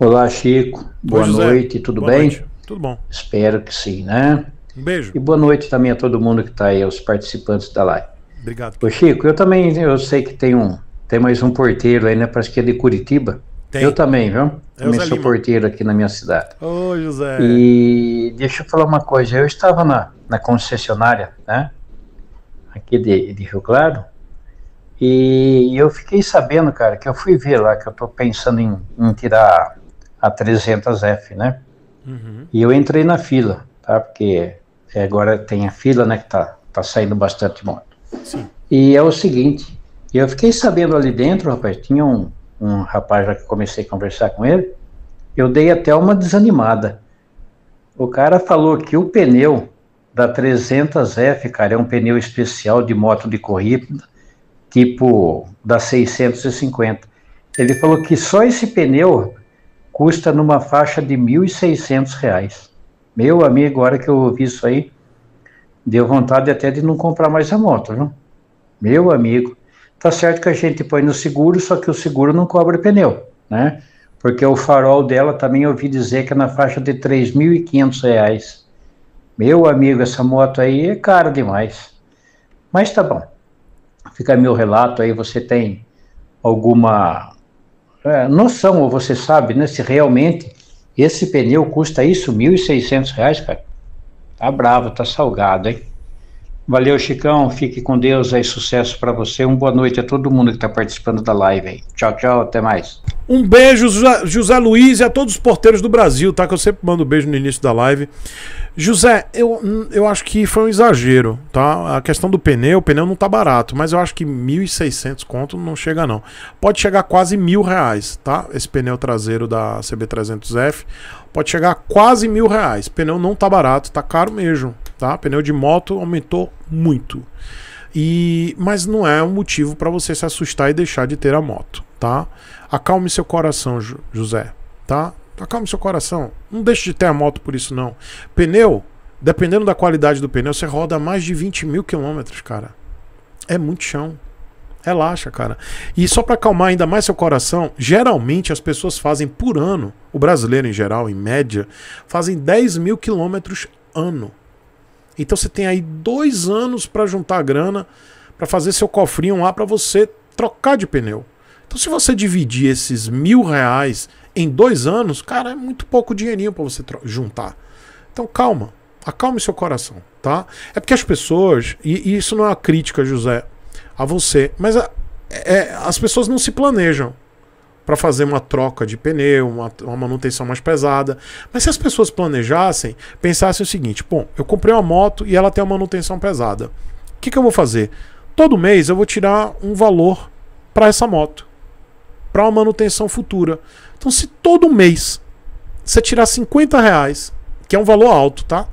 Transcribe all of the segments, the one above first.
Olá, Chico. Boa Oi, noite, tudo boa bem? Noite. Tudo bom. Espero que sim, né? Um beijo. E boa noite também a todo mundo que está aí, aos participantes da live. Obrigado. Ô, Chico, eu também, eu sei que tem um, tem mais um porteiro aí, né? Parece que é de Curitiba. Tem. Eu também, viu? É também sou Lima. porteiro aqui na minha cidade. Ô, José. E deixa eu falar uma coisa. Eu estava na, na concessionária, né? Aqui de, de Rio Claro. E eu fiquei sabendo, cara, que eu fui ver lá, que eu estou pensando em, em tirar a 300F, né? Uhum. E eu entrei na fila, tá? Porque agora tem a fila, né? Que tá, tá saindo bastante moto. Sim. E é o seguinte, eu fiquei sabendo ali dentro, rapaz, tinha um, um rapaz já que comecei a conversar com ele, eu dei até uma desanimada. O cara falou que o pneu da 300F, cara, é um pneu especial de moto de corrida, tipo da 650. Ele falou que só esse pneu custa numa faixa de R$ 1.600. Meu amigo, agora que eu ouvi isso aí, deu vontade até de não comprar mais a moto, viu? Meu amigo, tá certo que a gente põe no seguro, só que o seguro não cobre pneu, né? Porque o farol dela também ouvi dizer que é na faixa de R$ 3.500. Meu amigo, essa moto aí é cara demais. Mas tá bom. Fica meu relato aí, você tem alguma é, noção, ou você sabe, né, se realmente esse pneu custa isso, R$ 1.600, cara. Tá bravo, tá salgado, hein? Valeu, Chicão. Fique com Deus aí, sucesso para você. Uma boa noite a todo mundo que está participando da live aí. Tchau, tchau, até mais. Um beijo, José Luiz e a todos os porteiros do Brasil, tá? Que eu sempre mando um beijo no início da live. José, eu, hum, eu acho que foi um exagero, tá? A questão do pneu, o pneu não tá barato, mas eu acho que 1.600 conto não chega não. Pode chegar quase mil reais, tá? Esse pneu traseiro da CB300F pode chegar quase mil reais. pneu não tá barato, tá caro mesmo tá? Pneu de moto aumentou muito. E mas não é um motivo para você se assustar e deixar de ter a moto, tá? Acalme seu coração, J José, tá? Acalme seu coração. Não deixe de ter a moto por isso não. Pneu, dependendo da qualidade do pneu, você roda mais de 20 mil quilômetros, cara. É muito chão. Relaxa, cara. E só para acalmar ainda mais seu coração, geralmente as pessoas fazem por ano, o brasileiro em geral, em média, fazem 10 mil quilômetros ano. Então você tem aí dois anos para juntar a grana, para fazer seu cofrinho lá para você trocar de pneu. Então se você dividir esses mil reais em dois anos, cara, é muito pouco dinheirinho para você juntar. Então calma, acalme seu coração, tá? É porque as pessoas, e, e isso não é uma crítica, José, a você, mas a, é, as pessoas não se planejam para fazer uma troca de pneu, uma, uma, manutenção mais pesada. Mas se as pessoas planejassem, pensassem o seguinte: bom, eu comprei uma moto e ela tem uma manutenção pesada. O que, que eu vou fazer? Todo mês eu vou tirar um valor para essa moto, para uma manutenção futura. Então, se todo mês você tirar 50 reais, que é um valor alto, tá?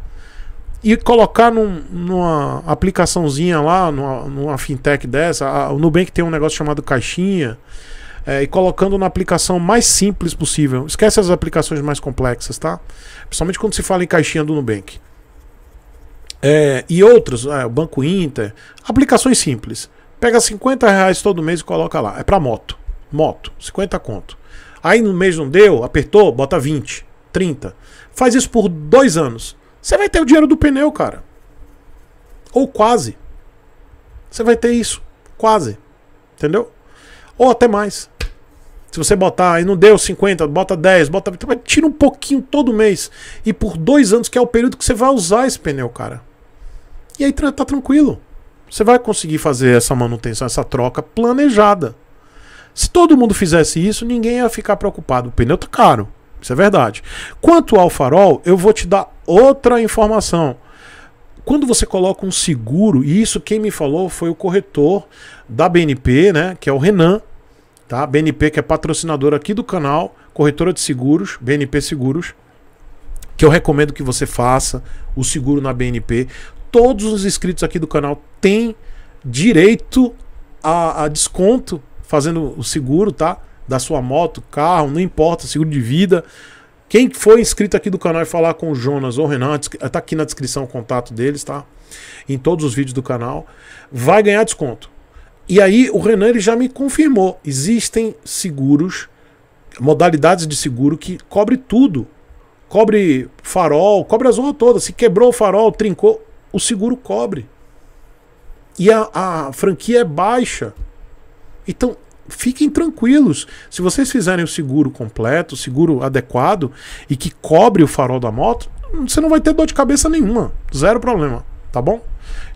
E colocar num, numa aplicaçãozinha lá, numa, numa fintech dessa, a, o Nubank tem um negócio chamado Caixinha é, e colocando na aplicação mais simples possível. Esquece as aplicações mais complexas, tá? Principalmente quando se fala em caixinha do Nubank. É, e outros, é, o Banco Inter, aplicações simples. Pega 50 reais todo mês e coloca lá. É para moto. Moto, 50 conto. Aí no mês não deu, apertou, bota 20, 30. Faz isso por dois anos. Você vai ter o dinheiro do pneu, cara. Ou quase. Você vai ter isso. Quase. Entendeu? Ou até mais. Se você botar e não deu 50, bota 10, bota. Tira um pouquinho todo mês. E por dois anos, que é o período que você vai usar esse pneu, cara. E aí tá tranquilo. Você vai conseguir fazer essa manutenção, essa troca planejada. Se todo mundo fizesse isso, ninguém ia ficar preocupado. O pneu tá caro. Isso é verdade. Quanto ao farol, eu vou te dar outra informação quando você coloca um seguro, e isso quem me falou foi o corretor da BNP, né, que é o Renan, tá? BNP que é patrocinadora aqui do canal, corretora de seguros, BNP Seguros, que eu recomendo que você faça o seguro na BNP. Todos os inscritos aqui do canal têm direito a, a desconto fazendo o seguro, tá? Da sua moto, carro, não importa, seguro de vida. Quem for inscrito aqui do canal e falar com o Jonas ou o Renan, tá aqui na descrição o contato deles, tá? Em todos os vídeos do canal, vai ganhar desconto. E aí o Renan ele já me confirmou, existem seguros, modalidades de seguro que cobre tudo. Cobre farol, cobre a zona toda. Se quebrou o farol, trincou, o seguro cobre. E a, a franquia é baixa. Então, fiquem tranquilos. Se vocês fizerem o seguro completo, o seguro adequado e que cobre o farol da moto, você não vai ter dor de cabeça nenhuma. Zero problema, tá bom?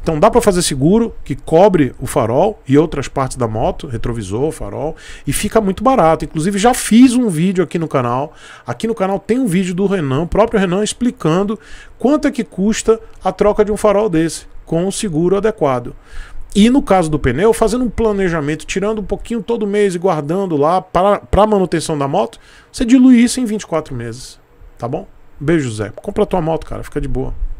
Então dá para fazer seguro que cobre o farol e outras partes da moto, retrovisor, farol, e fica muito barato. Inclusive já fiz um vídeo aqui no canal. Aqui no canal tem um vídeo do Renan, próprio Renan, explicando quanto é que custa a troca de um farol desse com o seguro adequado. E no caso do pneu, fazendo um planejamento, tirando um pouquinho todo mês e guardando lá para a manutenção da moto, você dilui isso em 24 meses. Tá bom? Beijo, Zé. Compra tua moto, cara. Fica de boa.